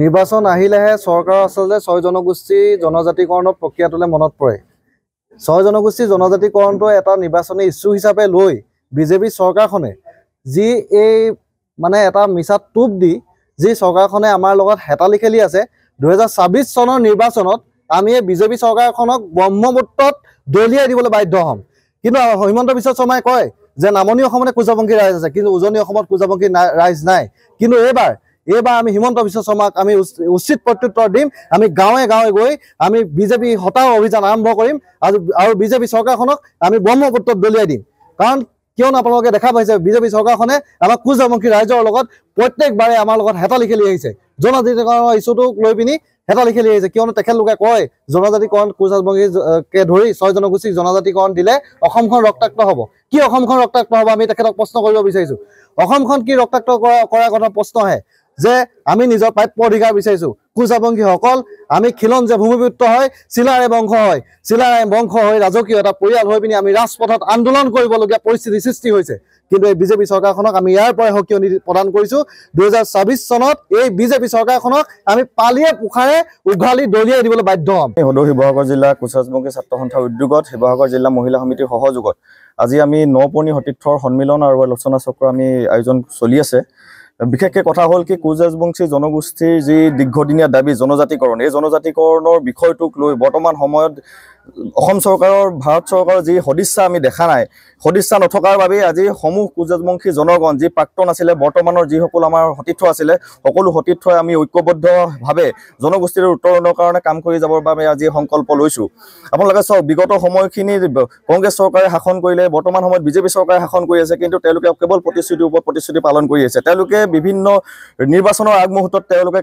নিৰ্বাচন আহিলেহে চৰকাৰৰ আচলতে ছয় জনগোষ্ঠী জনজাতিকৰণৰ প্ৰক্ৰিয়াটোলৈ মনত পৰে ছয় জনগোষ্ঠী জনজাতিকৰণটো এটা নিৰ্বাচনী ইছ্যু হিচাপে লৈ বিজেপি চৰকাৰখনে যি এই মানে এটা মিছা টোপ দি যি চৰকাৰখনে আমাৰ লগত হেতালি খেলি আছে দুহেজাৰ ছাব্বিছ চনৰ নিৰ্বাচনত আমি এই বিজেপি চৰকাৰখনক ব্ৰহ্মপুত্ৰত দলিয়াই দিবলৈ বাধ্য হ'ম কিন্তু হিমন্ত বিশ্ব শৰ্মাই কয় যে নামনি অসমতে কোজাপংখী ৰাইজ আছে কিন্তু উজনি অসমত কোজাপংখী ৰাইজ নাই কিন্তু এইবাৰ এইবাৰ আমি হিমন্ত বিশ্ব শৰ্মাক আমি উচিত প্ৰত্যুত্তৰ দিম আমি গাঁৱে গাঁৱে গৈ আমি বিজেপি হতাও অভিযান আৰম্ভ কৰিম আৰু আৰু বিজেপি চৰকাৰখনক আমি ব্ৰহ্মপুত্ৰত দলিয়াই দিম কাৰণ কিয়নো আপোনালোকে দেখা পাইছে বিজেপি চৰকাৰখনে আমাক কুজমুখী ৰাইজৰ লগত প্ৰত্যেকবাৰে আমাৰ লগত হেতালি খেলি আহিছে জনজাতিকৰণৰ ইছ্যুটোক লৈ পিনি হেতালি খেলি আহিছে কিয়নো তেখেতলোকে কয় জনজাতিকৰণ কুজমুখীকে ধৰি ছয় জনগোষ্ঠীক জনজাতিকৰণ দিলে অসমখন ৰক্তাক্ত হ'ব কি অসমখন ৰক্তাক্ত হ'ব আমি তেখেতক প্ৰশ্ন কৰিব বিচাৰিছোঁ অসমখন কি ৰক্তাক্ত কৰা কৰাৰ কথা আহে যে আমি নিজৰ প্ৰাপ্য অধিকাৰ বিচাৰিছোঁ কোচাবংশীসকল আমি খিলন যে ভূমিপুত্ৰ হয় চিলাৰে বংশ হয় চিলাৰে বংশ হৈ ৰাজকীয় এটা পৰিয়াল হৈ পিনি আমি ৰাজপথত আন্দোলন কৰিবলগীয়া পৰিস্থিতি সৃষ্টি হৈছে কিন্তু এই বিজেপি চৰকাৰখনক আমি ইয়াৰ পৰাই সকীয় নীতি প্ৰদান কৰিছো দুহেজাৰ ছাব্বিছ চনত এই বিজেপি চৰকাৰখনক আমি পালিয়ে পোখাৰে উঘালি দলিয়াই দিবলৈ বাধ্য হ'ম সদৌ শিৱসাগৰ জিলা কোচাবংশী ছাত্ৰ সন্থাৰ উদ্যোগত শিৱসাগৰ জিলা মহিলা সমিতিৰ সহযোগত আজি আমি নপুৰণি সতীৰ্থৰ সন্মিলন আৰু আলোচনা চক্ৰ আমি আয়োজন চলি আছে বিশেষকৈ কথা হ'ল কি কোচ ৰাজবংশী জনগোষ্ঠীৰ যি দীৰ্ঘদিনীয়া দাবী জনজাতিকৰণ এই জনজাতিকৰণৰ বিষয়টোক লৈ বৰ্তমান সময়ত অসম চৰকাৰৰ ভাৰত চৰকাৰৰ যি সদিচ্ছা আমি দেখা নাই সদিচ্ছা নথকাৰ বাবেই আজি সমূহ কুজবংশী জনগণ যি প্ৰাক্তন আছিলে বৰ্তমানৰ যিসকল আমাৰ সতীৰ্থ আছিলে সকলো সতীৰ্থই আমি ঐক্যবদ্ধভাৱে জনগোষ্ঠীৰ উত্তৰণৰ কাৰণে কাম কৰি যাবৰ বাবে আজি সংকল্প লৈছোঁ আপোনালোকে চাওক বিগত সময়খিনি কংগ্ৰেছ চৰকাৰে শাসন কৰিলে বৰ্তমান সময়ত বিজেপি চৰকাৰে শাসন কৰি আছে কিন্তু তেওঁলোকে কেৱল প্ৰতিশ্ৰুতিৰ ওপৰত প্ৰতিশ্ৰুতি পালন কৰি আছে তেওঁলোকে বিভিন্ন নিৰ্বাচনৰ আগমুহূৰ্তত তেওঁলোকে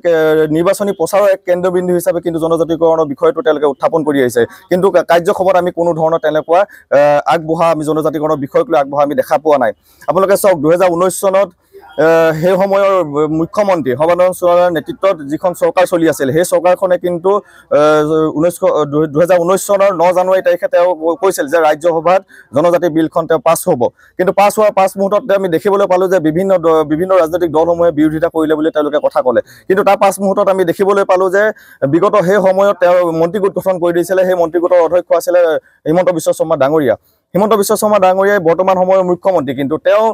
নিৰ্বাচনী প্ৰচাৰৰ এক কেন্দ্ৰবিন্দু হিচাপে কিন্তু জনজাতিকৰণৰ বিষয়টো তেওঁলোকে উত্থাপন কৰি আহিছে কিন্তু কোনো কাৰ্যসভাত আমি কোনো ধৰণৰ তেনেকুৱা আগবঢ়া আমি জনজাতিকৰণৰ বিষয়ক লৈ আগবঢ়া আমি দেখা পোৱা নাই আপোনালোকে চাওক দুহেজাৰ ঊনৈছ চনত সেই সময়ৰ মুখ্যমন্ত্ৰী সৰ্বানন্দ সোণোৱালৰ নেতৃত্বত যিখন চৰকাৰ চলি আছিল সেই চৰকাৰখনে কিন্তু ঊনৈছশ দুহেজাৰ চনৰ ন জানুৱাৰী তাৰিখে তেওঁ কৈছিল যে ৰাজ্যসভাত জনজাতি বিলখন তেওঁ পাছ হ'ব কিন্তু পাছ হোৱাৰ পাছ মুহূৰ্তত আমি দেখিবলৈ পালোঁ যে বিভিন্ন বিভিন্ন ৰাজনৈতিক দলসমূহে বিৰোধিতা কৰিলে বুলি তেওঁলোকে কথা ক'লে কিন্তু তাৰ পাছ মুহূৰ্তত আমি দেখিবলৈ পালোঁ যে বিগত সেই সময়ত তেওঁ মন্ত্ৰী গোট গঠন কৰি দিছিলে সেই মন্ত্ৰী গোটৰ অধ্যক্ষ আছিলে হিমন্ত বিশ্ব শৰ্মা ডাঙৰীয়া হিমন্ত বিশ্ব শৰ্মা ডাঙৰীয়াই বৰ্তমান সময়ৰ মুখ্যমন্ত্ৰী কিন্তু তেওঁ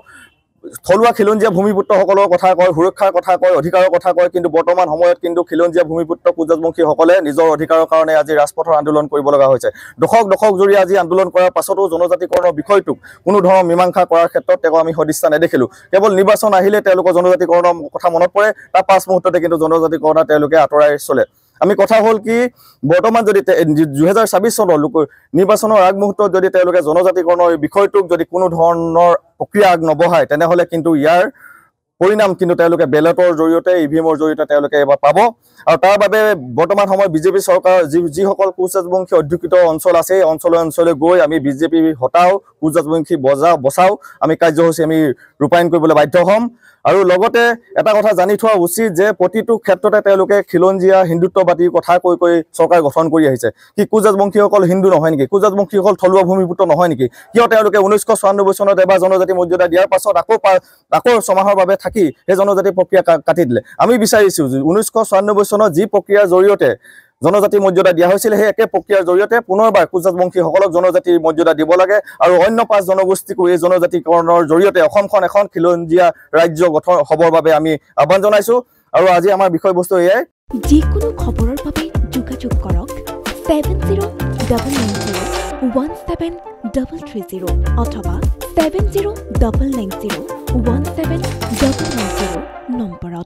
থলুৱা খিলঞ্জীয়া ভূমিপুত্ৰসকলৰ কথা কয় সুৰক্ষাৰ কথা কয় অধিকাৰৰ কথা কয় কিন্তু বৰ্তমান সময়ত কিন্তু খিলঞ্জীয়া ভূমিপুত্ৰ পূজবংশীসকলে নিজৰ অধিকাৰৰ কাৰণে আজি ৰাজপথৰ আন্দোলন কৰিব লগা হৈছে দশক দশক জুৰি আজি আন্দোলন কৰাৰ পাছতো জনজাতিকৰণৰ বিষয়টোক কোনো ধৰণৰ মীমাংসা কৰাৰ ক্ষেত্ৰত তেওঁক আমি সদিচ্ছা নেদেখিলোঁ কেৱল নিৰ্বাচন আহিলে তেওঁলোকৰ জনজাতিকৰণৰ কথা মনত পৰে তাৰ পাঁচ মুহূৰ্ততে কিন্তু জনজাতিকৰণ তেওঁলোকে আঁতৰাই চলে আমি কথা হ'ল কি বৰ্তমান যদি দুহেজাৰ ছাব্বিছ চনৰ লোক নিৰ্বাচনৰ আগমুহূৰ্তত যদি তেওঁলোকে জনজাতিকৰণৰ বিষয়টোক যদি কোনো ধৰণৰ প্ৰক্ৰিয়া আগ নবঢ়ায় তেনেহ'লে কিন্তু ইয়াৰ পৰিণাম কিন্তু বেলটৰ জড়িয়ে ই ভি জৰিয়তে তেওঁলোকে এবাৰ পাব আৰু তাৰ বাবে বৰ্তমান সময় বিজেপি যি যিসকল কুচৰাজবংশী অধ্যুষিত অঞ্চল আছে এই অঞ্চলৰ অঞ্চলে গৈ আমি বিজেপি হটাও কুচৰাজবংশী বজা বসাও আমি কাৰ্যসূচী আমি ৰূপায়ণ কৰিবলৈ বাধ্য হম আৰু লগতে এটা কথা জানি থোৱা উচিত যে প্ৰতিটো ক্ষেত্ৰতে তেওঁলোকে খিলঞ্জীয়া হিন্দুত্ববাদীৰ কথা কৈ কৈ চৰকাৰ গঠন কৰি আহিছে কি কুজাজবংশীসকল হিন্দু নহয় নাকি কুচরাজবংশী সকল থলু ভূমিপুত্র নহয় নাকি কেউ উনৈশ চৌরানব্বই সনত এবার জনজাতি মর্যাদা দিয়ার পাশত আকৌ ছমাহৰ বাবে থাকি সেই জনজাতি প্ৰক্ৰিয়া কাটি দিলে আমি বিচাৰিছো ঊনৈছশ ছয়ানব্বৈ চনত যি প্ৰক্ৰিয়াৰ জৰিয়তে জনজাতি মৰ্যাদা দিয়া হৈছিল সেই একে প্ৰক্ৰিয়াৰ জৰিয়তে পুনৰবাৰ কুজবংশীসকলক জনজাতিৰ মৰ্যাদা দিব লাগে আৰু অন্য পাঁচ জনগোষ্ঠীকো এই জনজাতিকৰণৰ জৰিয়তে অসমখন এখন খিলঞ্জীয়া ৰাজ্য গঠন হ'বৰ বাবে আমি আহ্বান জনাইছো আৰু আজি আমাৰ বিষয়বস্তু এয়াই যিকোনো খবৰৰ বাবে যোগাযোগ কৰক seven zero' double nine zero' one seven double three zero' অথবা seven zero' double nine zero' one seven double nine zero' নম্বৰত